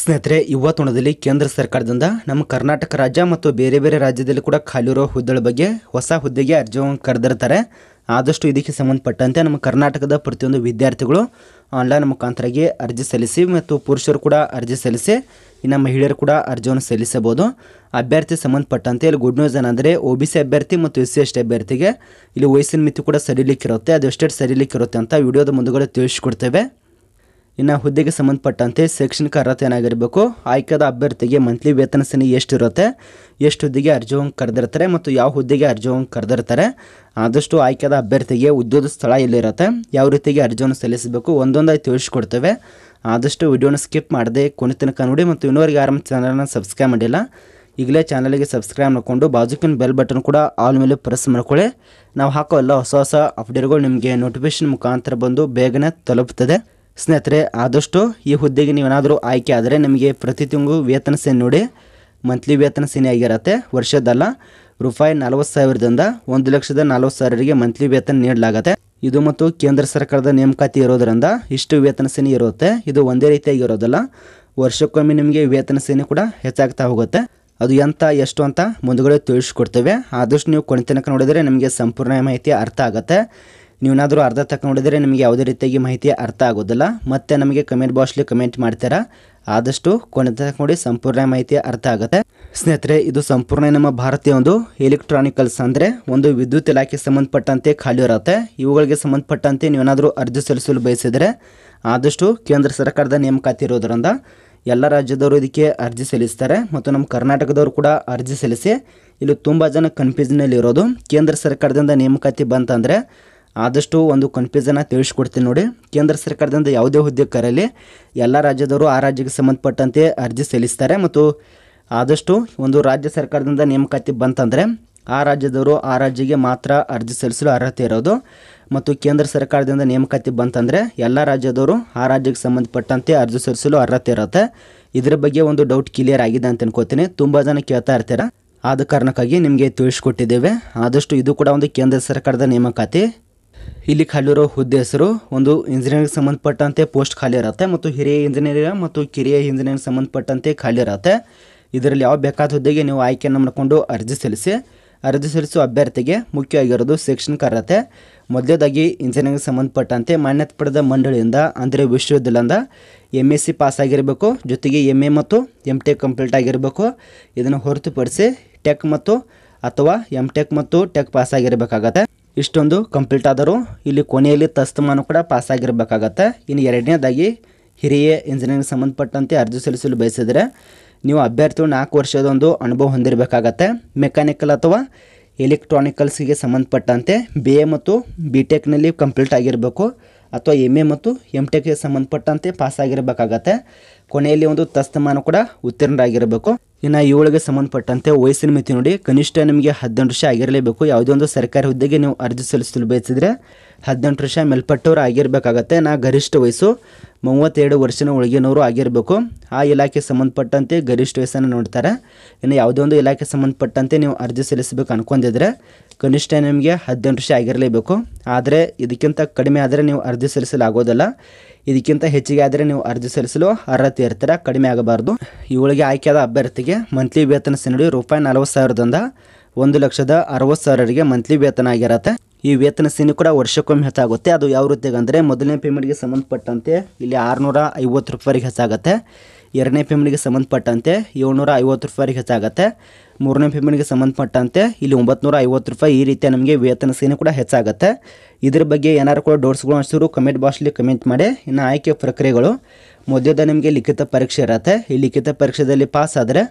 ಸ್ನೇಹಿತರೆ ಯುವ ತೋಣದಲ್ಲಿ ಕೇಂದ್ರ ಸರ್ಕಾರದಿಂದ ನಮ್ಮ ಕರ್ನಾಟಕ ರಾಜ್ಯ ಮತ್ತು ಬೇರೆ ಬೇರೆ ರಾಜ್ಯದಲ್ಲಿ ಕೂಡ ಖಾಲಿರೋ ಹುದ್ದೆಗಳ ಬಗ್ಗೆ ಹೊಸ ಹುದ್ದೆಗೆ ಅರ್ಜಿಯನ್ನು ಕರೆದಿರ್ತಾರೆ ಆದಷ್ಟು ಇದಕ್ಕೆ ಸಂಬಂಧಪಟ್ಟಂತೆ ನಮ್ಮ ಕರ್ನಾಟಕದ ಪ್ರತಿಯೊಂದು ವಿದ್ಯಾರ್ಥಿಗಳು ಆನ್ಲೈನ್ ಮುಖಾಂತರಾಗಿ ಅರ್ಜಿ ಸಲ್ಲಿಸಿ ಮತ್ತು ಪುರುಷರು ಕೂಡ ಅರ್ಜಿ ಸಲ್ಲಿಸಿ ಇನ್ನು ಮಹಿಳೆಯರು ಕೂಡ ಅರ್ಜಿಯನ್ನು ಸಲ್ಲಿಸಬಹುದು ಅಭ್ಯರ್ಥಿ ಸಂಬಂಧಪಟ್ಟಂತೆ ಇಲ್ಲಿ ಗುಡ್ ನ್ಯೂಸ್ ಏನಂದರೆ ಒ ಬಿ ಸಿ ಅಭ್ಯರ್ಥಿ ಮತ್ತು ಎಸ್ ಸಿ ಎಸ್ ಟಿ ಅಭ್ಯರ್ಥಿಗೆ ಇಲ್ಲಿ ವಯಸ್ಸಿನ ಮಿತಿ ಕೂಡ ಸರಿಲಿಕ್ಕಿರುತ್ತೆ ಅದು ಎಷ್ಟೇ ಸರಿಲಿಕ್ಕಿರುತ್ತೆ ಅಂತ ವಿಡಿಯೋದ ಮುಂದುಗಡೆ ತಿಳಿಸ್ಕೊಡ್ತೇವೆ ಇನ್ನು ಹುದ್ದೆಗೆ ಸಂಬಂಧಪಟ್ಟಂತೆ ಶೈಕ್ಷಣಿಕ ಅರ್ಹತೆ ಏನಾಗಿರಬೇಕು ಆಯ್ಕೆದ ಅಭ್ಯರ್ಥಿಗೆ ಮಂತ್ಲಿ ವೇತನ ಸನಿ ಎಷ್ಟಿರುತ್ತೆ ಎಷ್ಟು ಹುದ್ದೆಗೆ ಅರ್ಜಿವಂಗೆ ಕರೆದಿರ್ತಾರೆ ಮತ್ತು ಯಾವ ಹುದ್ದೆಗೆ ಅರ್ಜಿವಂಗೆ ಕರೆದಿರ್ತಾರೆ ಆದಷ್ಟು ಆಯ್ಕೆದ ಅಭ್ಯರ್ಥಿಗೆ ಉದ್ಯೋಗ ಸ್ಥಳ ಎಲ್ಲಿರುತ್ತೆ ಯಾವ ರೀತಿಗೆ ಅರ್ಜಿಯನ್ನು ಸಲ್ಲಿಸಬೇಕು ಒಂದೊಂದಾಗಿ ತಿಳಿಸ್ಕೊಡ್ತೇವೆ ಆದಷ್ಟು ವಿಡಿಯೋನ ಸ್ಕಿಪ್ ಮಾಡದೆ ಕೊನೆ ತನಕ ನೋಡಿ ಮತ್ತು ಇನ್ನೊರಿಗೆ ಆರಾಮ ಚಾನಲನ್ನು ಸಬ್ಸ್ಕ್ರೈಬ್ ಮಾಡಿಲ್ಲ ಈಗಲೇ ಚಾನಲಿಗೆ ಸಬ್ಸ್ಕ್ರೈಬ್ ಮಾಡಿಕೊಂಡು ಬಾಜುಕಿನ ಬೆಲ್ ಬಟನ್ ಕೂಡ ಆಲ್ ಮೇಲೆ ಪ್ರೆಸ್ ಮಾಡ್ಕೊಳ್ಳಿ ನಾವು ಹಾಕೋ ಎಲ್ಲ ಹೊಸ ಹೊಸ ಅಪ್ಡೇಟ್ಗಳು ನಿಮಗೆ ನೋಟಿಫಿಕೇಷನ್ ಮುಖಾಂತರ ಬಂದು ಬೇಗನೆ ತಲುಪ್ತದೆ ಸ್ನೇಹಿತರೆ ಆದಷ್ಟು ಈ ಹುದ್ದೆಗೆ ನೀವೇನಾದರೂ ಆಯ್ಕೆ ಆದರೆ ನಿಮಗೆ ಪ್ರತಿ ತಿಂಗಳು ವೇತನ ಸೇನೆ ನೋಡಿ ಮಂತ್ಲಿ ವೇತನ ಸೇನೆ ಆಗಿರತ್ತೆ ವರ್ಷದಲ್ಲ ರೂಪಾಯಿ ನಲವತ್ತು ಸಾವಿರದಿಂದ ಒಂದು ಲಕ್ಷದ ನಲವತ್ತು ಸಾವಿರರಿಗೆ ಮಂತ್ಲಿ ವೇತನ ನೀಡಲಾಗುತ್ತೆ ಇದು ಮತ್ತು ಕೇಂದ್ರ ಸರ್ಕಾರದ ನೇಮಕಾತಿ ಇರೋದರಿಂದ ಇಷ್ಟು ವೇತನ ಸೇನೆ ಇರುತ್ತೆ ಇದು ಒಂದೇ ರೀತಿಯಾಗಿ ಇರೋದಲ್ಲ ವರ್ಷಕ್ಕೊಮ್ಮೆ ನಿಮಗೆ ವೇತನ ಸೇನೆ ಕೂಡ ಹೆಚ್ಚಾಗ್ತಾ ಹೋಗುತ್ತೆ ಅದು ಎಂತ ಎಷ್ಟು ಅಂತ ಮುಂದುಗಡೆ ತಿಳಿಸ್ಕೊಡ್ತೇವೆ ಆದಷ್ಟು ನೀವು ಕೊನೆ ತನಕ ನೋಡಿದರೆ ನಿಮಗೆ ಸಂಪೂರ್ಣ ಮಾಹಿತಿ ಅರ್ಥ ಆಗುತ್ತೆ ನೀವೇನಾದರೂ ಅರ್ಧ ತಕ್ಕ ನೋಡಿದರೆ ನಿಮಗೆ ಯಾವುದೇ ರೀತಿಯಾಗಿ ಮಾಹಿತಿ ಅರ್ಥ ಆಗೋದಿಲ್ಲ ಮತ್ತೆ ನಮಗೆ ಕಮೆಂಟ್ ಬಾಕ್ಸ್ಲಿ ಕಮೆಂಟ್ ಮಾಡ್ತೀರಾ ಆದಷ್ಟು ಕೊನೆ ತನಕ ನೋಡಿ ಸಂಪೂರ್ಣ ಮಾಹಿತಿ ಅರ್ಥ ಆಗುತ್ತೆ ಸ್ನೇಹಿತರೆ ಇದು ಸಂಪೂರ್ಣ ನಮ್ಮ ಭಾರತೀಯ ಒಂದು ಎಲೆಕ್ಟ್ರಾನಿಕಲ್ಸ್ ಅಂದರೆ ಒಂದು ವಿದ್ಯುತ್ ಇಲಾಖೆ ಸಂಬಂಧಪಟ್ಟಂತೆ ಖಾಲಿ ಇರುತ್ತೆ ಇವುಗಳಿಗೆ ಸಂಬಂಧಪಟ್ಟಂತೆ ನೀವೇನಾದರೂ ಅರ್ಜಿ ಸಲ್ಲಿಸಲು ಬಯಸಿದರೆ ಆದಷ್ಟು ಕೇಂದ್ರ ಸರ್ಕಾರದ ನೇಮಕಾತಿ ಇರೋದರಿಂದ ಎಲ್ಲ ರಾಜ್ಯದವರು ಇದಕ್ಕೆ ಅರ್ಜಿ ಸಲ್ಲಿಸ್ತಾರೆ ಮತ್ತು ನಮ್ಮ ಕರ್ನಾಟಕದವರು ಕೂಡ ಅರ್ಜಿ ಸಲ್ಲಿಸಿ ಇಲ್ಲಿ ತುಂಬ ಜನ ಕನ್ಫ್ಯೂಸನಲ್ಲಿ ಇರೋದು ಕೇಂದ್ರ ಸರ್ಕಾರದಿಂದ ನೇಮಕಾತಿ ಬಂತಂದರೆ ಆದಷ್ಟು ಒಂದು ಕನ್ಫ್ಯೂಸನ್ನ ತಿಳಿಸ್ಕೊಡ್ತೀನಿ ನೋಡಿ ಕೇಂದ್ರ ಸರ್ಕಾರದಿಂದ ಯಾವುದೇ ಹುದ್ದೆ ಕರಲಿ ಎಲ್ಲ ರಾಜ್ಯದವರು ಆ ರಾಜ್ಯಕ್ಕೆ ಸಂಬಂಧಪಟ್ಟಂತೆ ಅರ್ಜಿ ಸಲ್ಲಿಸ್ತಾರೆ ಮತ್ತು ಆದಷ್ಟು ಒಂದು ರಾಜ್ಯ ಸರ್ಕಾರದಿಂದ ನೇಮಕಾತಿ ಬಂತಂದರೆ ಆ ರಾಜ್ಯದವರು ಆ ರಾಜ್ಯಕ್ಕೆ ಮಾತ್ರ ಅರ್ಜಿ ಸಲ್ಲಿಸಲು ಅರ್ಹತೆ ಇರೋದು ಮತ್ತು ಕೇಂದ್ರ ಸರ್ಕಾರದಿಂದ ನೇಮಕಾತಿ ಬಂತಂದರೆ ಎಲ್ಲ ರಾಜ್ಯದವರು ಆ ರಾಜ್ಯಕ್ಕೆ ಸಂಬಂಧಪಟ್ಟಂತೆ ಅರ್ಜಿ ಸಲ್ಲಿಸಲು ಅರ್ಹತೆ ಇರುತ್ತೆ ಇದರ ಬಗ್ಗೆ ಒಂದು ಡೌಟ್ ಕ್ಲಿಯರ್ ಆಗಿದೆ ಅಂತ ಅನ್ಕೋತೀನಿ ತುಂಬ ಜನ ಕೇಳ್ತಾ ಇರ್ತೀರ ಆದ ಕಾರಣಕ್ಕಾಗಿ ನಿಮಗೆ ತಿಳಿಸ್ಕೊಟ್ಟಿದ್ದೇವೆ ಆದಷ್ಟು ಇದು ಕೂಡ ಒಂದು ಕೇಂದ್ರ ಸರ್ಕಾರದ ನೇಮಕಾತಿ ಇಲ್ಲಿ ಖಾಲಿರೋ ಹುದ್ದೆ ಹೆಸರು ಒಂದು ಇಂಜಿನಿಯರಿಂಗ್ ಸಂಬಂಧಪಟ್ಟಂತೆ ಪೋಸ್ಟ್ ಖಾಲಿ ಇರುತ್ತೆ ಮತ್ತು ಹಿರಿಯ ಇಂಜಿನಿಯರಿಂಗ್ ಮತ್ತು ಕಿರಿಯ ಇಂಜಿನಿಯರಿಂಗ್ ಸಂಬಂಧಪಟ್ಟಂತೆ ಖಾಲಿ ಇರುತ್ತೆ ಇದರಲ್ಲಿ ಯಾವ ಬೇಕಾದ ಹುದ್ದೆಗೆ ನೀವು ಆಯ್ಕೆಯನ್ನು ಮಾಡಿಕೊಂಡು ಅರ್ಜಿ ಸಲ್ಲಿಸಿ ಅರ್ಜಿ ಸಲ್ಲಿಸುವ ಅಭ್ಯರ್ಥಿಗೆ ಮುಖ್ಯವಾಗಿರೋದು ಶೈಕ್ಷಣಿಕ ಕರತೆ ಮೊದಲೇದಾಗಿ ಇಂಜಿನಿಯರಿಂಗ್ ಸಂಬಂಧಪಟ್ಟಂತೆ ಮಾನ್ಯತೆ ಪಡೆದ ಮಂಡಳಿಯಿಂದ ಅಂದರೆ ವಿಶ್ವವಿದ್ಯಾಲಯದಿಂದ ಎಮ್ ಎಸ್ ಸಿ ಪಾಸ್ ಆಗಿರಬೇಕು ಜೊತೆಗೆ ಎಮ್ ಎ ಮತ್ತು ಎಮ್ ಟೆಕ್ ಕಂಪ್ಲೀಟ್ ಆಗಿರಬೇಕು ಇದನ್ನು ಹೊರತುಪಡಿಸಿ ಟೆಕ್ ಮತ್ತು ಅಥವಾ ಎಮ್ ಟೆಕ್ ಮತ್ತು ಟೆಕ್ ಪಾಸ್ ಆಗಿರಬೇಕಾಗತ್ತೆ ಇಷ್ಟೊಂದು ಕಂಪ್ಲೀಟ್ ಆದರೂ ಇಲ್ಲಿ ಕೊನೆಯಲ್ಲಿ ತಸ್ತಮಾನು ಕೂಡ ಪಾಸಾಗಿರಬೇಕಾಗತ್ತೆ ಇನ್ನು ಎರಡನೇದಾಗಿ ಹಿರಿಯ ಇಂಜಿನಿಯರಿಂಗ್ ಸಂಬಂಧಪಟ್ಟಂತೆ ಅರ್ಜಿ ಸಲ್ಲಿಸಲು ಬಯಸಿದರೆ ನೀವು ಅಭ್ಯರ್ಥಿಯು ನಾಲ್ಕು ವರ್ಷದೊಂದು ಅನುಭವ ಹೊಂದಿರಬೇಕಾಗತ್ತೆ ಮೆಕ್ಯಾನಿಕಲ್ ಅಥವಾ ಎಲೆಕ್ಟ್ರಾನಿಕಲ್ಸ್ಗೆ ಸಂಬಂಧಪಟ್ಟಂತೆ ಬಿ ಎ ಮತ್ತು ಬಿ ಟೆಕ್ನಲ್ಲಿ ಕಂಪ್ಲೀಟ್ ಆಗಿರಬೇಕು ಅಥವಾ ಎಮ್ ಎ ಮತ್ತು ಎಮ್ ಟೆಕ್ಗೆ ಸಂಬಂಧಪಟ್ಟಂತೆ ಪಾಸ್ ಆಗಿರಬೇಕಾಗತ್ತೆ ಕೊನೆಯಲ್ಲಿ ಒಂದು ತಸ್ತಮಾನ ಕೂಡ ಉತ್ತೀರ್ಣರಾಗಿರಬೇಕು ಇನ್ನು ಇವಳಿಗೆ ಸಂಬಂಧಪಟ್ಟಂತೆ ವಯಸ್ಸಿನ ಮಿತಿ ನೋಡಿ ಕನಿಷ್ಠ ನಿಮಗೆ ಹದಿನೆಂಟು ವರ್ಷ ಆಗಿರಲೇಬೇಕು ಯಾವುದೇ ಒಂದು ಸರ್ಕಾರಿ ಹುದ್ದೆಗೆ ನೀವು ಅರ್ಜಿ ಸಲ್ಲಿಸಲು ಬಯಸಿದರೆ ಹದಿನೆಂಟು ವರ್ಷ ಮೇಲ್ಪಟ್ಟವರು ಆಗಿರಬೇಕಾಗತ್ತೆ ನಾ ಗರಿಷ್ಠ ವಯಸ್ಸು ಮೂವತ್ತೆರಡು ವರ್ಷನ ಒಳಗಿನವರು ಆಗಿರಬೇಕು ಆ ಇಲಾಖೆಗೆ ಸಂಬಂಧಪಟ್ಟಂತೆ ಗರಿಷ್ಠ ವಯಸ್ಸನ್ನು ನೋಡ್ತಾರೆ ಇನ್ನು ಯಾವುದೇ ಒಂದು ಇಲಾಖೆ ಸಂಬಂಧಪಟ್ಟಂತೆ ನೀವು ಅರ್ಜಿ ಸಲ್ಲಿಸಬೇಕು ಅನ್ಕೊಂಡಿದ್ರೆ ಕನಿಷ್ಠ ನಿಮಗೆ ಹದಿನೆಂಟು ವರ್ಷ ಆಗಿರಲೇಬೇಕು ಆದರೆ ಇದಕ್ಕಿಂತ ಕಡಿಮೆ ಆದರೆ ನೀವು ಅರ್ಜಿ ಸಲ್ಲಿಸಲಾಗೋದಿಲ್ಲ ಇದಕ್ಕಿಂತ ಹೆಚ್ಚಿಗೆ ಆದರೆ ನೀವು ಅರ್ಜಿ ಸಲ್ಲಿಸಲು ಅರ್ಹತೆ ಇರ್ತಾರೆ ಕಡಿಮೆ ಆಗಬಾರ್ದು ಇವಳಿಗೆ ಆಯ್ಕೆಯಾದ ಅಭ್ಯರ್ಥಿಗೆ ಮಂತ್ಲಿ ವೇತನ ನಡಿ ರೂಪಾಯಿ ನಲವತ್ತು ಸಾವಿರದಿಂದ ಒಂದು ಲಕ್ಷದ ಅರವತ್ತು ಸಾವಿರರಿಗೆ ಮಂತ್ಲಿ ವೇತನ ಆಗಿರತ್ತೆ ಈ ವೇತನ ಸೀನಿ ಕೂಡ ವರ್ಷಕ್ಕೊಮ್ಮೆ ಹೆಚ್ಚಾಗುತ್ತೆ ಅದು ಯಾವ ರೀತಿಯಾಗಿ ಅಂದರೆ ಮೊದಲನೇ ಪೇಮೆಂಟ್ಗೆ ಸಂಬಂಧಪಟ್ಟಂತೆ ಇಲ್ಲಿ ಆರುನೂರ ಐವತ್ತು ರೂಪಾಯಿಗೆ ಹೆಚ್ಚಾಗುತ್ತೆ ಎರಡನೇ ಪೇಮೆಂಟ್ಗೆ ಸಂಬಂಧಪಟ್ಟಂತೆ ಏಳ್ನೂರ ಐವತ್ತು ರೂಪಾಯಿಗೆ ಹೆಚ್ಚಾಗುತ್ತೆ ಮೂರನೇ ಪೇಮೆಂಟ್ಗೆ ಸಂಬಂಧಪಟ್ಟಂತೆ ಇಲ್ಲಿ ಒಂಬತ್ತು ಐವತ್ತು ರೂಪಾಯಿ ಈ ರೀತಿಯ ನಮಗೆ ವೇತನ ಸೀನಿ ಕೂಡ ಹೆಚ್ಚಾಗುತ್ತೆ ಇದ್ರ ಬಗ್ಗೆ ಏನಾರು ಕೂಡ ಡೋರ್ಸ್ಗಳು ಅನಿಸಿದ್ರು ಕಮೆಂಟ್ ಬಾಕ್ಸ್ಲಿ ಕಮೆಂಟ್ ಮಾಡಿ ಇನ್ನು ಆಯ್ಕೆ ಪ್ರಕ್ರಿಯೆಗಳು ಮೊದಲದ ನಿಮಗೆ ಲಿಖಿತ ಪರೀಕ್ಷೆ ಇರುತ್ತೆ ಈ ಲಿಖಿತ ಪರೀಕ್ಷೆಯಲ್ಲಿ ಪಾಸ್ ಆದರೆ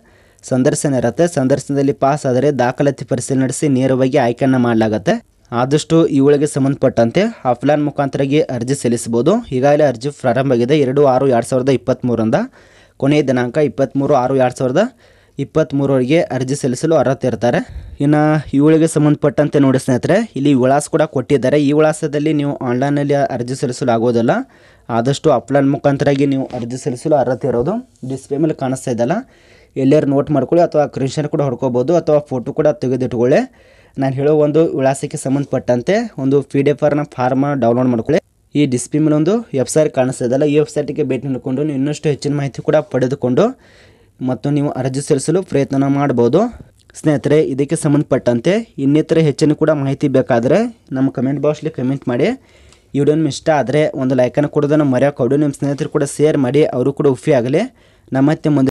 ಸಂದರ್ಶನ ಇರುತ್ತೆ ಸಂದರ್ಶನದಲ್ಲಿ ಪಾಸ್ ಆದರೆ ದಾಖಲಾತಿ ಪರಿಶೀಲನೆ ನಡೆಸಿ ನೇರವಾಗಿ ಆಯ್ಕೆಯನ್ನು ಮಾಡಲಾಗುತ್ತೆ ಆದಷ್ಟು ಇವುಗಳಿಗೆ ಸಂಬಂಧಪಟ್ಟಂತೆ ಆಫ್ಲೈನ್ ಮುಖಾಂತರಾಗಿ ಅರ್ಜಿ ಸಲ್ಲಿಸಬಹುದು ಈಗಾಗಲೇ ಅರ್ಜಿ ಪ್ರಾರಂಭ ಆಗಿದೆ ಎರಡು ಆರು ಎರಡು ಸಾವಿರದ ಇಪ್ಪತ್ತ್ಮೂರಿಂದ ಕೊನೆಯ ದಿನಾಂಕ ಇಪ್ಪತ್ತ್ಮೂರು ಆರು ಎರಡು ಸಾವಿರದ ಇಪ್ಪತ್ತ್ಮೂರವರೆಗೆ ಅರ್ಜಿ ಸಲ್ಲಿಸಲು ಅರ್ಹತೆ ಇರ್ತಾರೆ ಇನ್ನು ಇವುಗಳಿಗೆ ಸಂಬಂಧಪಟ್ಟಂತೆ ನೋಡಿ ಸ್ನೇಹಿತರೆ ಇಲ್ಲಿ ವಿಳಾಸ ಕೂಡ ಕೊಟ್ಟಿದ್ದಾರೆ ಈ ವಿಳಾಸದಲ್ಲಿ ನೀವು ಆನ್ಲೈನಲ್ಲಿ ಅರ್ಜಿ ಸಲ್ಲಿಸಲು ಆಗೋದಿಲ್ಲ ಆದಷ್ಟು ಆಫ್ಲೈನ್ ಮುಖಾಂತರಾಗಿ ನೀವು ಅರ್ಜಿ ಸಲ್ಲಿಸಲು ಅರ್ಹತೆ ಇರೋದು ಡಿಸ್ಪ್ಲೇ ಮೇಲೆ ಕಾಣಿಸ್ತಾ ಇದ್ದಲ್ಲ ಎಲ್ಲರೂ ನೋಟ್ ಮಾಡ್ಕೊಳ್ಳಿ ಅಥವಾ ಕ್ರಿಶನ್ ಕೂಡ ಹೊಡ್ಕೋಬೋದು ಅಥವಾ ಫೋಟೋ ಕೂಡ ತೆಗೆದಿಟ್ಕೊಳ್ಳಿ ನಾನು ಹೇಳೋ ಒಂದು ವಿಳಾಸಕ್ಕೆ ಸಂಬಂಧಪಟ್ಟಂತೆ ಒಂದು ಪಿ ಡಿ ಎಫ್ ಆರ್ನ ಫಾರ್ಮ್ ಡೌನ್ಲೋಡ್ ಮಾಡ್ಕೊಳ್ಳಿ ಈ ಡಿಸ್ಪ್ಲೇ ಮೇಲೆ ಒಂದು ವೆಬ್ಸೈಟ್ ಕಾಣಿಸ್ತದಲ್ಲ ಈ ವೆಬ್ಸೈಟಿಗೆ ಭೇಟಿ ನೀಡಿಕೊಂಡು ನೀವು ಇನ್ನಷ್ಟು ಹೆಚ್ಚಿನ ಮಾಹಿತಿ ಕೂಡ ಪಡೆದುಕೊಂಡು ಮತ್ತು ನೀವು ಅರ್ಜಿ ಸಲ್ಲಿಸಲು ಪ್ರಯತ್ನ ಮಾಡ್ಬೋದು ಸ್ನೇಹಿತರೆ ಇದಕ್ಕೆ ಸಂಬಂಧಪಟ್ಟಂತೆ ಇನ್ನಿತರ ಹೆಚ್ಚಿನ ಕೂಡ ಮಾಹಿತಿ ಬೇಕಾದರೆ ನಮ್ಮ ಕಮೆಂಟ್ ಬಾಕ್ಸ್ಲಿ ಕಮೆಂಟ್ ಮಾಡಿ ಈ ವಿಡಿಯೋ ಇಷ್ಟ ಆದರೆ ಒಂದು ಲೈಕನ್ನು ಕೊಡೋದನ್ನು ಮರೆಯೋಕೊಡು ನಿಮ್ಮ ಸ್ನೇಹಿತರು ಕೂಡ ಶೇರ್ ಮಾಡಿ ಅವರು ಕೂಡ ಉಫಿ ಆಗಲಿ ನಮ್ಮ ಮುಂದೆ